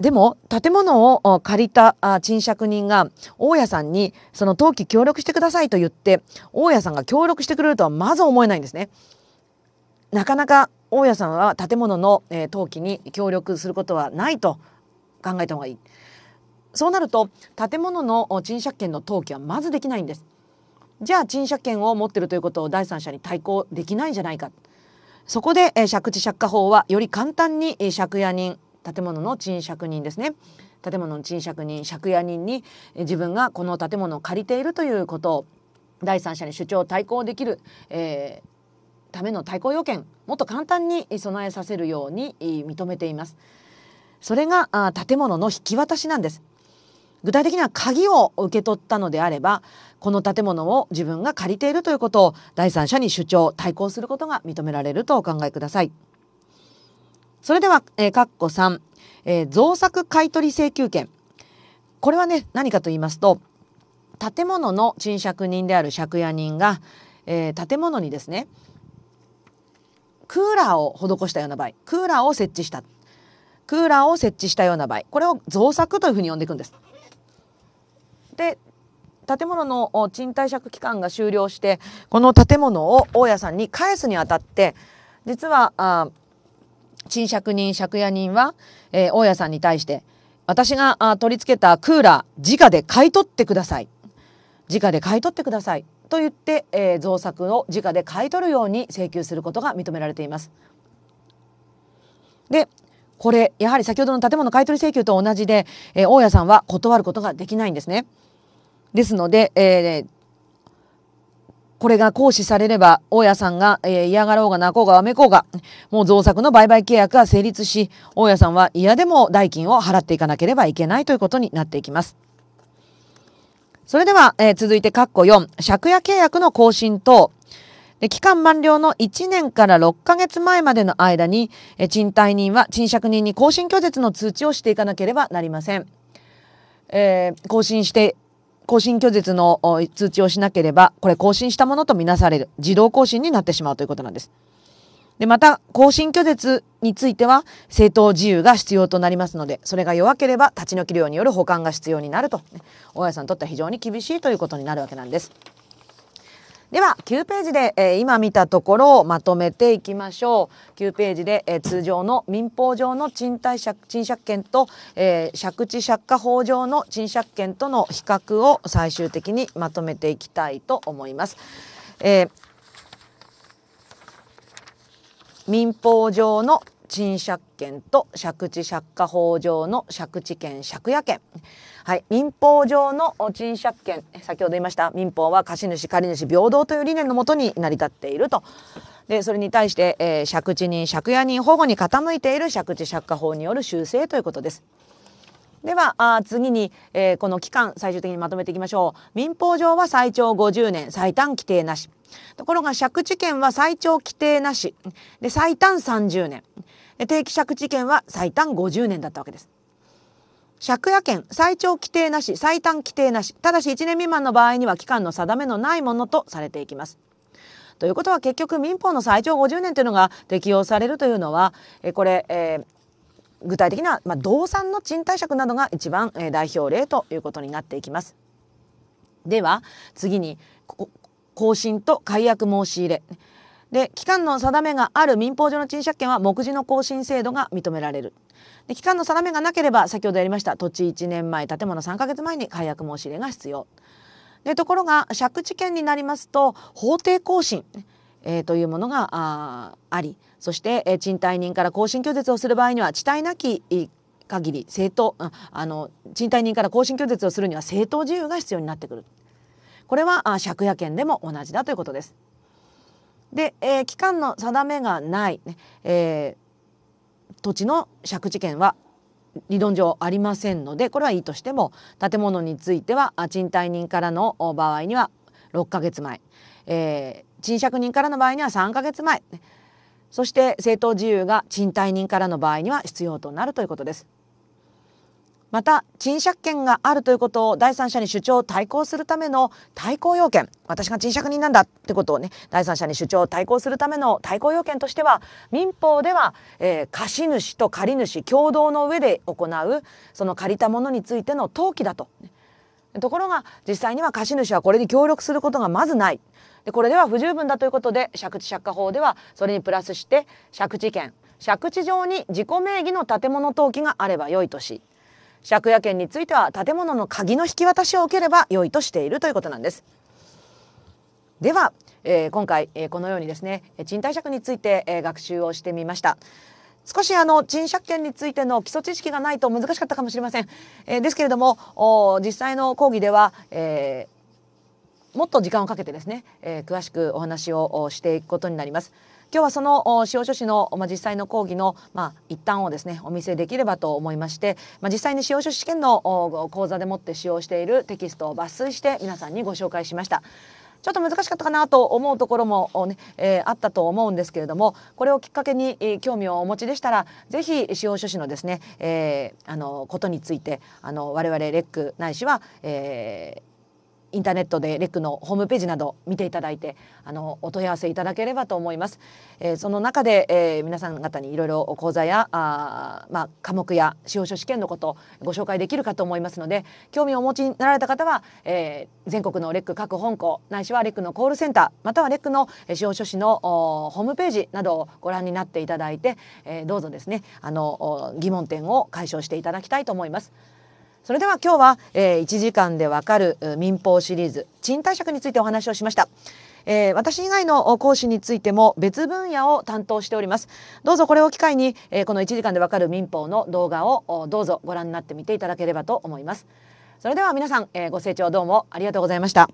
でも建物を借りた賃借人が大家さんにその登記協力してくださいと言って大家さんが協力してくれるとはまず思えないんですね。なかなか大家さんは建物の、登記に協力することはないと考えた方がいい。そうなると建物の賃借権の登記はまずできないんです。じゃあ賃借権を持ってるということを第三者に対抗できないんじゃないか。そこで、借地借家法はより簡単に、借家人建物の賃借人ですね建物の賃借人借家人に自分がこの建物を借りているということを第三者に主張対抗できる、えー、ための対抗要件もっと簡単に備えさせるように認めていますそれがあ建物の引き渡しなんです具体的には鍵を受け取ったのであればこの建物を自分が借りているということを第三者に主張対抗することが認められるとお考えください。それでは、えー、こ3、えー、造作買取請求権。これはね、何かと言いますと、建物の賃借人である借家人が、えー、建物にですね、クーラーを施したような場合、クーラーを設置した。クーラーを設置したような場合、これを造作というふうに呼んでいくんです。で、建物の賃貸借期間が終了して、この建物を大家さんに返すにあたって、実は、あ賃借人、借家人は、えー、大家さんに対して、私があ取り付けたクーラー、直で買い取ってください。直で買い取ってください。と言って、えー、造作を直で買い取るように請求することが認められています。で、これ、やはり先ほどの建物買取請求と同じで、えー、大家さんは断ることができないんですね。ですので、えー、これが行使されれば、大家さんが、えー、嫌がろうが泣こうがわめこうが、もう造作の売買契約が成立し、大家さんは嫌でも代金を払っていかなければいけないということになっていきます。それでは、えー、続いて括弧4、借家契約の更新等、で期間満了の1年から6ヶ月前までの間に、え賃貸人は賃借人に更新拒絶の通知をしていかなければなりません。えー、更新して更新拒絶の通知をしなければ、これ更新したものとみなされる、自動更新になってしまうということなんです。で、また、更新拒絶については、正当自由が必要となりますので、それが弱ければ立ち退き料による保管が必要になると、ね、大家さんにとっては非常に厳しいということになるわけなんです。では9ページで、えー、今見たところをまとめていきましょう9ページで、えー、通常の民法上の賃貸借賃借権と、えー、借地借家法上の賃借権との比較を最終的にまとめていきたいと思います。えー、民法上の賃借権と借地借家法上の借地権借家権はい、民法上の賃借権先ほど言いました民法は貸主借主平等という理念のもとに成り立っていると。でそれに対して、えー、借地人借家人保護に傾いている借地借家法による修正ということです。ではあ次に、えー、この期間最終的にまとめていきましょう民法上は最長50年最短規定なしところが借地権は最長規定なしで最短30年で定期借地権は最短50年だったわけです借家権最長規定なし最短規定なしただし1年未満の場合には期間の定めのないものとされていきます。ということは結局民法の最長50年というのが適用されるというのはえこれ、えー具体的な、まあ、動産の賃貸借などが一番、えー、代表例ということになっていきます。では次に更新と解約申し入れで期間の定めがある民法上の賃借権は目次の更新制度が認められるで期間の定めがなければ先ほどやりました土地1年前建物3ヶ月前に解約申し入れが必要でところが借地権になりますと法定更新、えー、というものがあありそして、えー、賃貸人から更新拒絶をする場合には地帯なき限り正当あの賃貸人から更新拒絶をするには正当自由が必要になってくるこれは借家権でも同じだということです。で、えー、期間の定めがない、ねえー、土地の借地権は理論上ありませんのでこれはいいとしても建物については賃貸人からの場合には6ヶ月前、えー、賃借人からの場合には3ヶ月前、そして正当自由が賃貸人からの場合には必要となるということです。また賃借権があるということを第三者に主張を対抗するための対抗要件私が賃借人なんだってことをね第三者に主張を対抗するための対抗要件としては民法では、えー、貸主と借主共同の上で行うその借りたものについての登記だと。ところが実際には貸主はこれに協力することがまずない。でこれでは不十分だということで借地借家法ではそれにプラスして借地権借地上に自己名義の建物登記があればよいとし借家権については建物の鍵の引き渡しを受ければ良いとしているということなんです。では、えー、今回、えー、このようにですね賃貸借について、えー、学習をしてみました。少しあの賃借権についての基礎知識がないと難しかったかもしれません。えー、ですけれども実際の講義では、えー、もっと時間をかけてですね、えー、詳しくお話をしていくことになります。今日はその法書士の、まあ、実際の講義の、まあ、一端をですねお見せできればと思いまして、まあ、実際に法書士試験の講座でもって使用しているテキストを抜粋して皆さんにご紹介しました。ちょっと難しかったかなと思うところもね、ねえー、あったと思うんですけれどもこれをきっかけに、えー、興味をお持ちでしたらぜひ司法書士のですね、えー、あのことについてあの我々レックないしは、えインターネットでレックのホームページなど見ていただいてあのお問い合わせいただければと思います。えー、その中で、えー、皆さん方にいろいろ講座やあ、まあ、科目や司法書試験のことご紹介できるかと思いますので興味をお持ちになられた方は、えー、全国のレック各本校ないしはレックのコールセンターまたはレックの司法書士のホームページなどをご覧になっていただいて、えー、どうぞですねあの疑問点を解消していただきたいと思います。それでは今日は、えー、1時間でわかる民法シリーズ賃貸借についてお話をしました。えー、私以外の講師についても別分野を担当しておりますどうぞこれを機会に、えー、この1時間でわかる民法の動画をどうぞご覧になってみていただければと思いますそれでは皆さん、えー、ご清聴どうもありがとうございました